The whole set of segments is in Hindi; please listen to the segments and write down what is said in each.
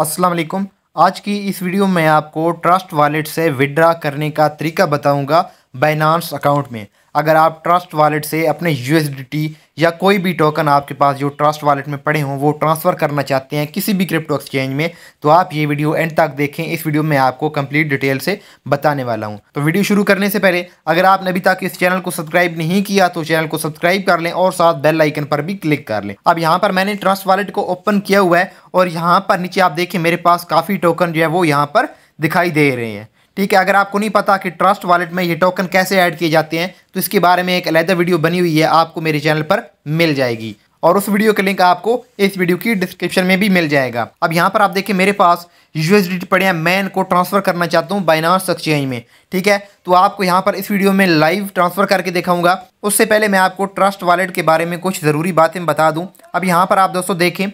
अस्सलाम वालेकुम आज की इस वीडियो में आपको ट्रस्ट वॉलेट से विड्रा करने का तरीका बताऊंगा बाइनांस अकाउंट में अगर आप ट्रस्ट वॉलेट से अपने यू या कोई भी टोकन आपके पास जो ट्रस्ट वॉलेट में पड़े हों वो ट्रांसफ़र करना चाहते हैं किसी भी क्रिप्टो एक्सचेंज में तो आप ये वीडियो एंड तक देखें इस वीडियो में आपको कंप्लीट डिटेल से बताने वाला हूँ तो वीडियो शुरू करने से पहले अगर आपने अभी तक इस चैनल को सब्सक्राइब नहीं किया तो चैनल को सब्सक्राइब कर लें और साथ बेल आइकन पर भी क्लिक कर लें अब यहाँ पर मैंने ट्रस्ट वॉलेट को ओपन किया हुआ है और यहाँ पर नीचे आप देखें मेरे पास काफ़ी टोकन जो है वो यहाँ पर दिखाई दे रहे हैं ठीक है अगर आपको नहीं पता कि ट्रस्ट वॉलेट में ये टोकन कैसे ऐड किए जाते हैं तो इसके बारे में एक अलहदा वीडियो बनी हुई है आपको मेरे चैनल पर मिल जाएगी और उस वीडियो का लिंक आपको इस वीडियो की डिस्क्रिप्शन में भी मिल जाएगा अब यहाँ पर आप देखिए मेरे पास यू एस पड़े हैं मैं इनको ट्रांसफ़र करना चाहता हूँ बाइनास एक्सचेंज में ठीक है तो आपको यहाँ पर इस वीडियो में लाइव ट्रांसफ़र करके दिखाऊंगा उससे पहले मैं आपको ट्रस्ट वॉलेट के बारे में कुछ ज़रूरी बातें बता दूँ अब यहाँ पर आप दोस्तों देखें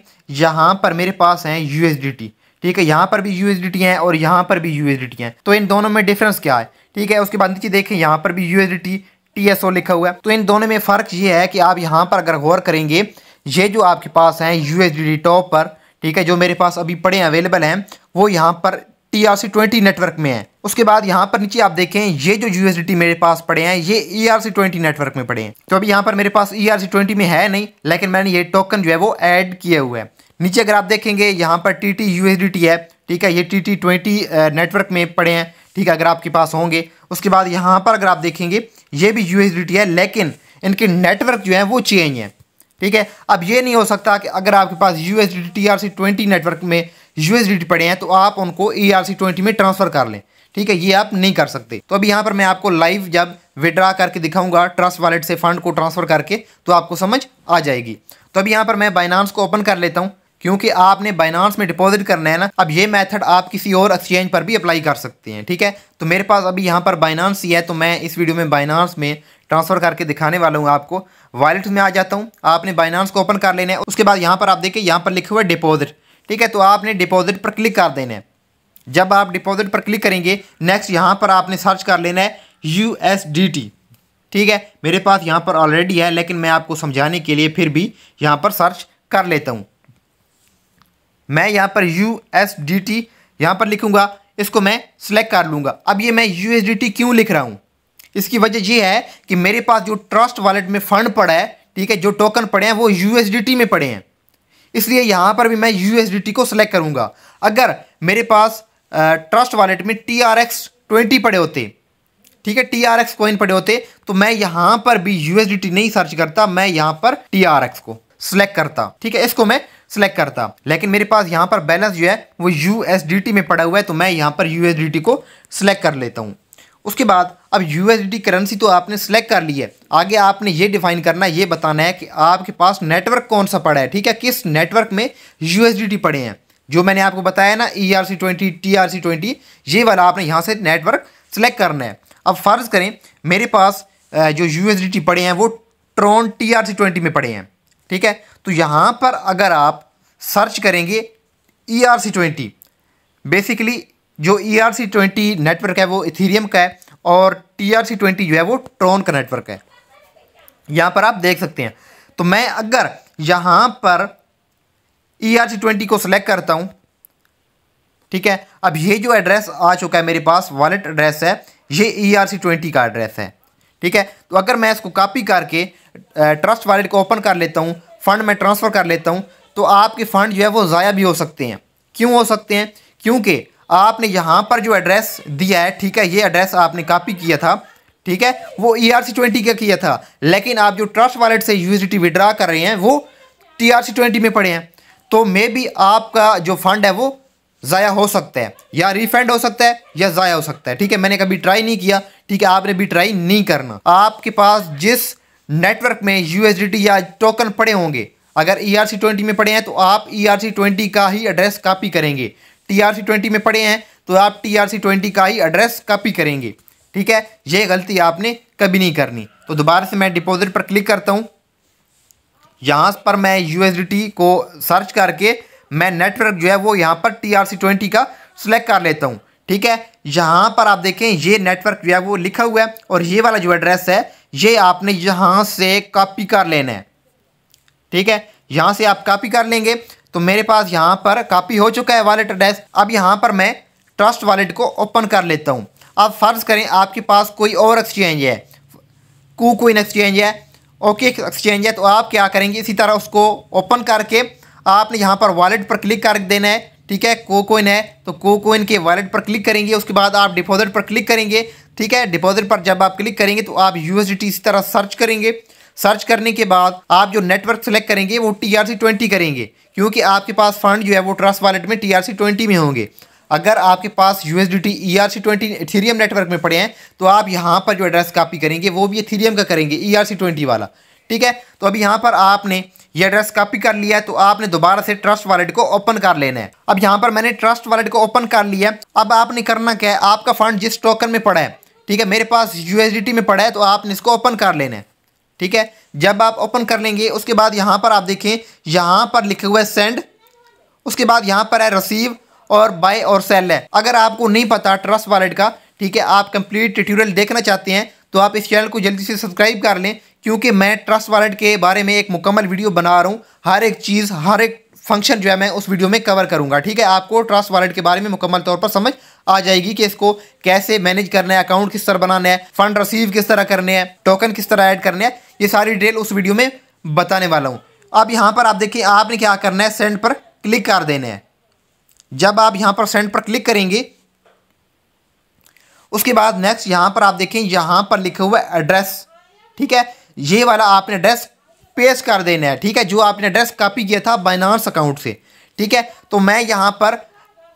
यहाँ पर मेरे पास हैं यू ठीक है यहाँ पर भी यूएसडीटी है और यहाँ पर भी यूएसडीटी है तो इन दोनों में डिफरेंस क्या है ठीक है उसके बाद नीचे देखें यहाँ पर भी यूएसडीटी टीएसओ लिखा हुआ है तो इन दोनों में फ़र्क ये है कि आप यहाँ पर अगर गौर करेंगे ये जो आपके पास हैं यू टॉप पर ठीक है जो मेरे पास अभी पड़े अवेलेबल हैं वो यहाँ पर T R C twenty network में है उसके बाद यहाँ पर नीचे आप देखें ये जो यूएसडीटी मेरे पास पड़े हैं ये E R C twenty network में पड़े हैं तो अभी यहाँ पर मेरे पास ई आर सी ट्वेंटी में है नहीं लेकिन मैंने ये टोकन जो है वो ऐड किया हुआ है नीचे अगर आप देखेंगे यहाँ पर टी टी यू है ठीक है ये टी टी ट्वेंटी नेटवर्क में पड़े हैं ठीक है अगर आपके पास होंगे उसके बाद यहाँ पर अगर आप देखेंगे ये भी यू है लेकिन इनके नेटवर्क जो है वो चेंज है ठीक है अब ये नहीं हो सकता कि अगर आपके पास U S D T R C twenty network में यू एस डी टी पड़े हैं तो आप उनको ई आर सी ट्वेंटी में ट्रांसफ़र कर लें ठीक है ये आप नहीं कर सकते तो अभी यहाँ पर मैं आपको लाइव जब विड्रा करके दिखाऊंगा ट्रस्ट वॉलेट से फंड को ट्रांसफ़र करके तो आपको समझ आ जाएगी तो अभी यहाँ पर मैं बाइनांस को ओपन कर लेता हूँ क्योंकि आपने बाइनांस में डिपॉजिट करना है ना अब ये मेथड आप किसी और एक्सचेंज पर भी अप्लाई कर सकते हैं ठीक है तो मेरे पास अभी यहाँ पर बाइनांस ही है तो मैं इस वीडियो में बाइनांस में ट्रांसफ़र करके दिखाने वाला हूँ आपको वॉलेट में आ जाता हूँ आपने बाइनांस को ओपन कर लेना है उसके बाद यहाँ पर आप देखिए यहाँ पर लिखे हुआ डिपॉजिट ठीक है तो आपने डिपॉजिट पर क्लिक कर देना है जब आप डिपॉजिट पर क्लिक करेंगे नेक्स्ट यहाँ पर आपने सर्च कर लेना है यू ठीक है मेरे पास यहाँ पर ऑलरेडी है लेकिन मैं आपको समझाने के लिए फिर भी यहाँ पर सर्च कर लेता हूँ मैं यहाँ पर यू एस डी टी यहाँ पर लिखूँगा इसको मैं सिलेक्ट कर लूँगा अब ये मैं यू एस डी टी क्यों लिख रहा हूँ इसकी वजह ये है कि मेरे पास जो ट्रस्ट वॉलेट में फ़ंड पड़ा है ठीक है जो टोकन पड़े हैं वो यू एस डी टी में पड़े हैं इसलिए यहाँ पर भी मैं यू एस डी टी को सिलेक्ट करूँगा अगर मेरे पास ट्रस्ट वॉलेट में टी आर एक्स ट्वेंटी पड़े होते ठीक है टी आर एक्स कोइन पड़े होते तो मैं यहाँ पर भी यू एस डी टी नहीं सर्च करता मैं यहाँ पर टी आर एक्स को सिलेक्ट करता ठीक है इसको मैं सेलेक्ट करता लेकिन मेरे पास यहाँ पर बैलेंस जो है वो यू में पड़ा हुआ है तो मैं यहाँ पर यू को सिलेक्ट कर लेता हूँ उसके बाद अब टी करेंसी तो आपने सेलेक्ट कर ली है आगे आपने ये डिफाइन करना है ये बताना है कि आपके पास नेटवर्क कौन सा पड़ा है ठीक है किस नेटवर्क में टी पड़े हैं जो मैंने आपको बताया ना E R C twenty T R C twenty ये वाला आपने यहाँ से नेटवर्क सेलेक्ट करना है अब फ़र्ज़ करें मेरे पास जो यू पड़े हैं वो Tron T R C twenty में पड़े हैं ठीक है तो यहाँ पर अगर आप सर्च करेंगे E R C twenty basically जो E R C twenty network है वो इथीरियम का है और टी आर सी ट्वेंटी जो है वो ट्रॉन का नेटवर्क है यहाँ पर आप देख सकते हैं तो मैं अगर यहाँ पर ई आर सी ट्वेंटी को सिलेक्ट करता हूँ ठीक है अब ये जो एड्रेस आ चुका है मेरे पास वॉलेट एड्रेस है ये ई आर सी ट्वेंटी का एड्रेस है ठीक है तो अगर मैं इसको कॉपी करके ट्रस्ट वॉलेट को ओपन कर लेता हूँ फ़ंड में ट्रांसफ़र कर लेता हूँ तो आपके फ़ंड जो है वो ज़ाया भी हो सकते हैं क्यों हो सकते हैं क्योंकि आपने यहाँ पर जो एड्रेस दिया है ठीक है ये एड्रेस आपने कापी किया था ठीक है वो ई आर सी ट्वेंटी का किया था लेकिन आप जो ट्रस्ट वॉलेट से यू विड्रा कर रहे हैं वो टी आर सी ट्वेंटी में पड़े हैं तो मे बी आपका जो फंड है वो ज़ाया हो सकता है या रिफंड हो सकता है या ज़ाया हो सकता है ठीक है मैंने कभी ट्राई नहीं किया ठीक है आपने भी ट्राई नहीं करना आपके पास जिस नेटवर्क में यूएसडीटी या टोकन पड़े होंगे अगर ई आर सी ट्वेंटी में पड़े हैं तो आप ई आर सी ट्वेंटी का ही एड्रेस कॉपी करेंगे टी आर सी ट्वेंटी में पड़े हैं तो आप टी आर सी ट्वेंटी का ही एड्रेस कॉपी करेंगे ठीक है ये गलती आपने कभी नहीं करनी तो दोबारा से मैं डिपॉजिट पर क्लिक करता हूँ यहाँ पर मैं यू को सर्च करके मैं नेटवर्क जो है वो यहाँ पर टी आर सी ट्वेंटी का सिलेक्ट कर लेता हूँ ठीक है यहाँ पर आप देखें ये नेटवर्क जो है वो लिखा हुआ है और ये वाला जो एड्रेस है ये आपने यहाँ से कॉपी कर लेना है ठीक है यहाँ से आप कॉपी कर लेंगे तो मेरे पास यहाँ पर कॉपी हो चुका है वॉलेट एड्रेस अब यहाँ पर मैं ट्रस्ट वॉलेट को ओपन कर लेता हूँ अब फ़र्ज़ करें आपके पास कोई और एक्सचेंज है कू कोइन एक्सचेंज है ओके एक्सचेंज है तो आप क्या करेंगे इसी तरह उसको ओपन करके आपने यहाँ पर वॉलेट पर क्लिक कर देना है ठीक है को कोइन है तो को कोइन के वॉलेट पर क्लिक करेंगे उसके बाद आप डिपॉजिट पर क्लिक करेंगे ठीक है डिपॉजिट पर जब आप क्लिक करेंगे तो आप यूएसडीटी इसी तरह सर्च करेंगे सर्च करने के बाद आप जो नेटवर्क सेलेक्ट करेंगे वो टी आर ट्वेंटी करेंगे क्योंकि आपके पास फंड जो है वो ट्रस्ट वॉलेट में टी आर ट्वेंटी में होंगे अगर आपके पास U S D T E R C twenty Ethereum network में पड़े हैं तो आप यहाँ पर जो एड्रेस कॉपी करेंगे वो भी थीरियम का करेंगे ई आर सी ट्वेंटी वाला ठीक है तो अभी यहाँ पर आपने ये एड्रेस कॉपी कर लिया है तो आपने दोबारा से ट्रस्ट वॉलेट को ओपन कर लेना है अब यहाँ पर मैंने ट्रस्ट वॉलेट को ओपन कर लिया है अब आपने करना क्या है आपका फंड जिस टोकन में पड़ा है ठीक है मेरे पास यू में पड़ा है तो आपने इसको ओपन कर लेना है ठीक है जब आप ओपन कर लेंगे उसके बाद यहाँ पर आप देखें यहाँ पर लिखे हुए सेंड उसके बाद यहाँ पर है रसीव और बाय और सेल है अगर आपको नहीं पता ट्रस्ट वॉलेट का ठीक है आप कंप्लीट ट्यूटोरियल देखना चाहते हैं तो आप इस चैनल को जल्दी से सब्सक्राइब कर लें क्योंकि मैं ट्रस्ट वॉलेट के बारे में एक मुकम्मल वीडियो बना रहा हूँ हर एक चीज़ हर एक फंक्शन जो है मैं उस वीडियो में कवर करूँगा ठीक है आपको ट्रस्ट वॉलेट के बारे में मुकम्मल तौर पर समझ आ जाएगी कि इसको कैसे मैनेज करना है अकाउंट किस तरह बनाना है फंड रिसीव किस तरह करने हैं टोकन किस तरह ऐड करने हैं ये सारी डिटेल उस वीडियो में बताने वाला हूँ अब यहाँ पर आप देखिए आपने क्या करना है सेंड पर क्लिक कर देना है जब आप यहाँ पर सेंड पर क्लिक करेंगे उसके बाद नेक्स्ट यहाँ पर आप देखें यहाँ पर लिखा हुआ एड्रेस ठीक है ये वाला आपने एड्रेस पेश कर देना है ठीक है जो आपने एड्रेस कॉपी किया था बाइनांस अकाउंट से ठीक है तो मैं यहाँ पर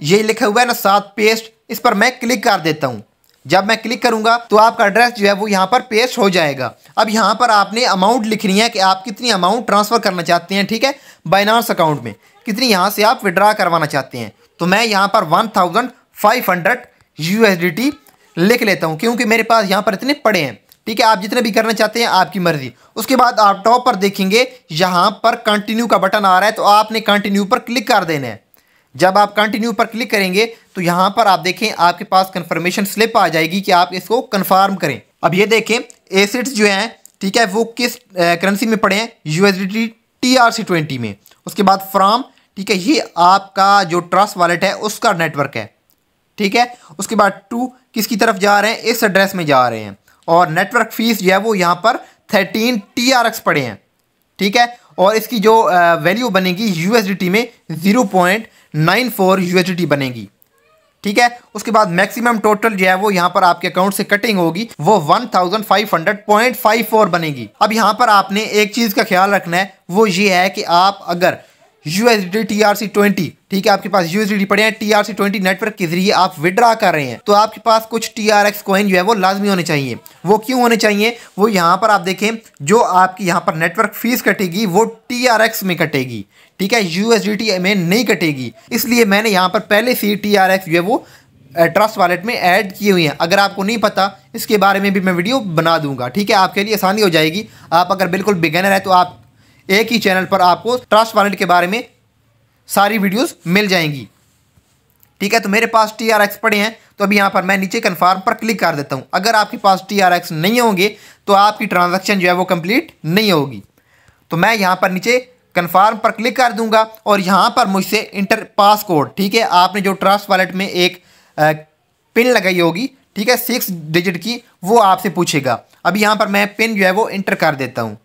ये लिखा हुआ है ना साथ पेस्ट इस पर मैं क्लिक कर देता हूँ जब मैं क्लिक करूँगा तो आपका एड्रेस जो है वो यहाँ पर पेस्ट हो जाएगा अब यहाँ पर आपने अमाउंट लिखनी है कि आप कितनी अमाउंट ट्रांसफ़र करना चाहते हैं ठीक है बाइनास अकाउंट में कितनी यहाँ से आप विड्रा करवाना चाहते हैं तो मैं यहाँ पर one thousand five hundred U S D T लिख लेता हूँ क्योंकि मेरे पास यहाँ पर इतने पड़े हैं ठीक है आप जितने भी करना चाहते हैं आपकी मर्जी उसके बाद आप टॉप पर देखेंगे यहाँ पर कंटिन्यू का बटन आ रहा है तो आपने कंटिन्यू पर क्लिक कर देना है जब आप कंटिन्यू पर क्लिक करेंगे तो यहाँ पर आप देखें आपके पास कन्फर्मेशन स्लिप आ जाएगी कि आप इसको कन्फर्म करें अब ये देखें एसेट्स जो हैं ठीक है वो किस करेंसी में पड़े हैं U S D T R C twenty में उसके बाद फ्राम ठीक है ये आपका जो ट्रस्ट वॉलेट है उसका नेटवर्क है ठीक है उसके बाद टू किसकी तरफ जा रहे हैं इस एड्रेस में जा रहे हैं और नेटवर्क फीस जो है वो यहाँ पर थर्टीन टी आर एक्स पड़े हैं ठीक है और इसकी जो वैल्यू बनेगी यू एस डी टी में zero point nine four UHD बनेगी ठीक है उसके बाद मैक्सिमम टोटल जो है वो यहाँ पर आपके अकाउंट से कटिंग होगी वो 1500.54 बनेगी अब यहाँ पर आपने एक चीज का ख्याल रखना है वो ये है कि आप अगर यूएसडी टीआरसी ट्वेंटी ठीक है आपके पास यूएसडी पड़े हैं सी ट्वेंटी नेटवर्क के जरिए आप विड्रा कर रहे हैं तो आपके पास कुछ टी कॉइन जो है वो लाजमी होने चाहिए वो क्यों होने चाहिए वो यहाँ पर आप देखें जो आपकी यहाँ पर नेटवर्क फीस कटेगी वो टी एक्स में कटेगी ठीक है यूएसडी में नहीं कटेगी इसलिए मैंने यहाँ पर पहले से ही एक्स जो है वो ट्रस्ट वॉलेट में ऐड किए हुए हैं अगर आपको नहीं पता इसके बारे में भी मैं वीडियो बना दूंगा ठीक है आपके लिए आसानी हो जाएगी आप अगर बिल्कुल बिगेनर है तो आप एक ही चैनल पर आपको ट्रस्ट वॉलेट के बारे में सारी वीडियोस मिल जाएंगी ठीक है तो मेरे पास टी आर एक्स पड़े हैं तो अभी यहाँ पर मैं नीचे कन्फर्म पर क्लिक कर देता हूँ अगर आपके पास टी आर एक्स नहीं होंगे तो आपकी ट्रांजेक्शन जो है वो कम्प्लीट नहीं होगी तो मैं यहाँ पर नीचे कन्फर्म पर क्लिक कर दूंगा और यहाँ पर मुझसे इंटर पास कोड ठीक है आपने जो ट्रस्ट वॉलेट में एक पिन लगाई होगी ठीक है सिक्स डिजिट की वो आपसे पूछेगा अभी यहाँ पर मैं पिन जो है वो इंटर कर देता हूँ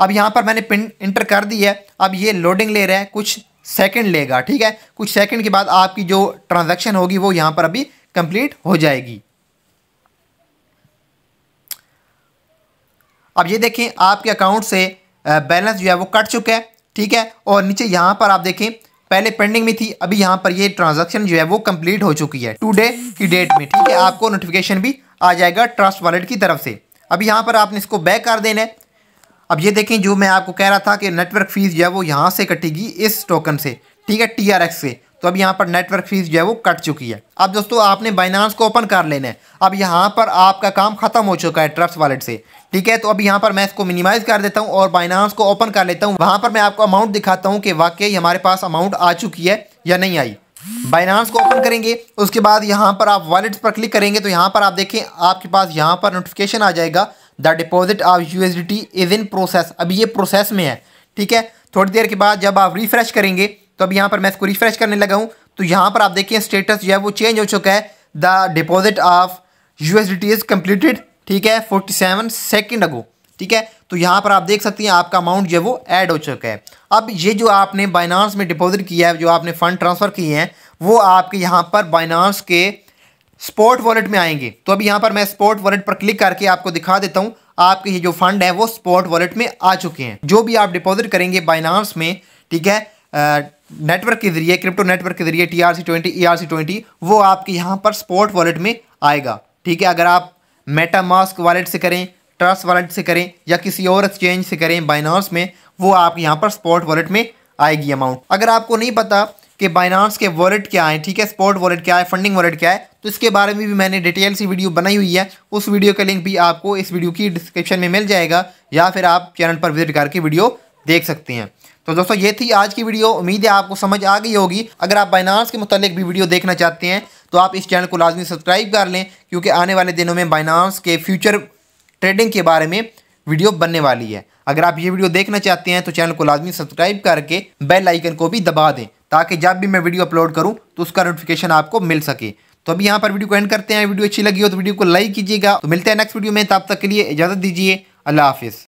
अब यहाँ पर मैंने पिन इंटर कर दी है अब ये लोडिंग ले रहे हैं कुछ सेकंड लेगा ठीक है कुछ सेकंड के बाद आपकी जो ट्रांजैक्शन होगी वो यहाँ पर अभी कंप्लीट हो जाएगी अब ये देखें आपके अकाउंट से बैलेंस जो है वो कट चुका है ठीक है और नीचे यहाँ पर आप देखें पहले पेंडिंग में थी अभी यहाँ पर ये ट्रांजैक्शन जो है वो कंप्लीट हो चुकी है टुडे की डेट में ठीक है आपको नोटिफिकेशन भी आ जाएगा ट्रस्ट वॉलेट की तरफ से अभी यहाँ पर आपने इसको बैक कर देना है अब ये देखें जो मैं आपको कह रहा था कि नेटवर्क फ़ीस जो है वो यहाँ से कटेगी इस टोकन से ठीक है टी आर एक्स से तो अब यहाँ पर नेटवर्क फीस जो है वो कट चुकी है अब दोस्तों आपने बाइनांस को ओपन कर लेना है अब यहाँ पर आपका काम खत्म हो चुका है ट्रस्ट वॉलेट से ठीक है तो अब यहाँ पर मैं इसको मिनिमाइज़ कर देता हूँ और बाइनांस को ओपन कर लेता हूँ वहाँ पर मैं आपको अमाउंट दिखाता हूँ कि वाकई हमारे पास अमाउंट आ चुकी है या नहीं आई बाइनांस को ओपन करेंगे उसके बाद यहाँ पर आप वॉलेट पर क्लिक करेंगे तो यहाँ पर आप देखें आपके पास यहाँ पर नोटिफिकेशन आ जाएगा the deposit of T is in process अभी ये प्रोसेस में है ठीक है थोड़ी देर के बाद जब आप रिफ्रेश करेंगे तो अब यहाँ पर मैं इसको रिफ्रेश करने लगा हूँ तो यहाँ पर आप देखिए स्टेटस जो है वो चेंज हो चुका है the deposit of U S D T is completed ठीक है फोर्टी सेवन सेकेंड अगो ठीक है तो यहाँ पर आप देख सकते हैं आपका अमाउंट जो है वो ऐड हो चुका है अब ये जो आपने बाइनांस में डिपॉजिट किया है जो आपने फ़ंड ट्रांसफ़र किए हैं वो आपके यहाँ पर बाइनांस के स्पोर्ट वॉलेट में आएंगे तो अब यहाँ पर मैं स्पोर्ट वॉलेट पर क्लिक करके आपको दिखा देता हूँ आपके ये जो फंड है वो स्पोर्ट वॉलेट में आ चुके हैं जो भी आप डिपॉजिट करेंगे बाइनांस में ठीक है नेटवर्क के जरिए क्रिप्टो नेटवर्क के जरिए T R C twenty E R C twenty वो आपके यहाँ पर स्पोर्ट वॉलेट में आएगा ठीक है अगर आप मेटा मास्क वॉलेट से करें ट्रस्ट वॉलेट से करें या किसी और एक्सचेंज से करें बाइनांस में वो आपके यहाँ पर स्पोर्ट वॉलेट में आएगी अमाउंट अगर आपको नहीं पता कि बाइनांस के वॉलेट क्या है ठीक है स्पॉट वॉलेट क्या है फंडिंग वॉलेट क्या है तो इसके बारे में भी मैंने डिटेल से वीडियो बनाई हुई है उस वीडियो का लिंक भी आपको इस वीडियो की डिस्क्रिप्शन में मिल जाएगा या फिर आप चैनल पर विजिट करके वीडियो देख सकते हैं तो दोस्तों ये थी आज की वीडियो उम्मीद है आपको समझ आ गई होगी अगर आप बाइनांस के मुतल भी वीडियो देखना चाहते हैं तो आप इस चैनल को लाजमी सब्सक्राइब कर लें क्योंकि आने वाले दिनों में बाइनांस के फ्यूचर ट्रेडिंग के बारे में वीडियो बनने वाली है अगर आप ये वीडियो देखना चाहते हैं तो चैनल को लाजमी सब्सक्राइब करके बेल आइकन को भी दबा दें ताकि जब भी मैं वीडियो अपलोड करूँ तो उसका नोटिफिकेशन आपको मिल सके तो अभी यहाँ पर वीडियो को एंड करते हैं वीडियो अच्छी लगी हो तो वीडियो को लाइक कीजिएगा तो मिलते हैं नेक्स्ट वीडियो में तब तक के लिए इजाज़त दीजिए अल्लाह हाफिज़